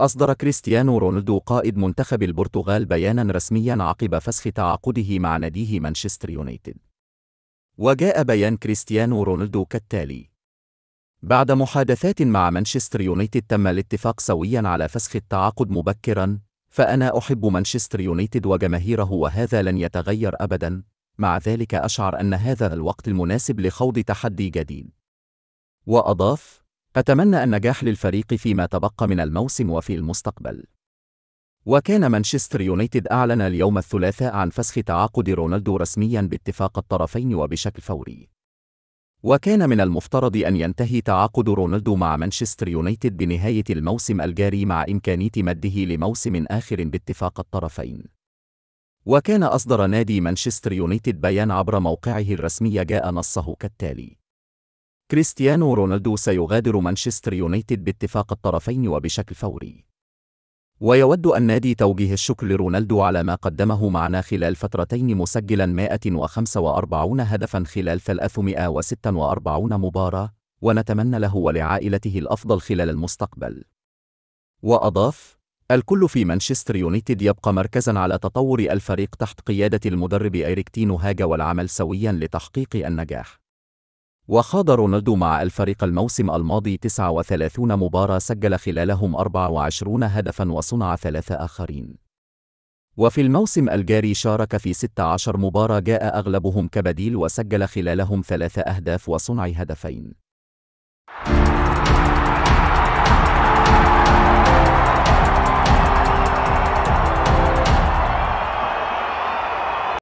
أصدر كريستيانو رونالدو قائد منتخب البرتغال بيانا رسميا عقب فسخ تعاقده مع ناديه مانشستر يونايتد. وجاء بيان كريستيانو رونالدو كالتالي: بعد محادثات مع مانشستر يونايتد تم الاتفاق سويا على فسخ التعاقد مبكرا، فأنا أحب مانشستر يونايتد وجماهيره وهذا لن يتغير أبدا، مع ذلك أشعر أن هذا الوقت المناسب لخوض تحدي جديد. وأضاف: أتمنى النجاح للفريق فيما تبقى من الموسم وفي المستقبل. وكان مانشستر يونايتد أعلن اليوم الثلاثاء عن فسخ تعاقد رونالدو رسميا باتفاق الطرفين وبشكل فوري. وكان من المفترض أن ينتهي تعاقد رونالدو مع مانشستر يونايتد بنهاية الموسم الجاري مع إمكانية مده لموسم آخر باتفاق الطرفين. وكان أصدر نادي مانشستر يونايتد بيان عبر موقعه الرسمي جاء نصه كالتالي: كريستيانو رونالدو سيغادر مانشستر يونايتد باتفاق الطرفين وبشكل فوري. ويود النادي توجيه الشكر لرونالدو على ما قدمه معنا خلال فترتين مسجلا 145 هدفا خلال 346 مباراة، ونتمنى له ولعائلته الأفضل خلال المستقبل. وأضاف: الكل في مانشستر يونايتد يبقى مركزا على تطور الفريق تحت قيادة المدرب إيريك تينو هاج والعمل سويا لتحقيق النجاح. وخاض رونالدو مع الفريق الموسم الماضي 39 مباراة سجل خلالهم 24 هدفاً وصنع ثلاثة آخرين. وفي الموسم الجاري شارك في 16 مباراة جاء أغلبهم كبديل وسجل خلالهم ثلاثة أهداف وصنع هدفين.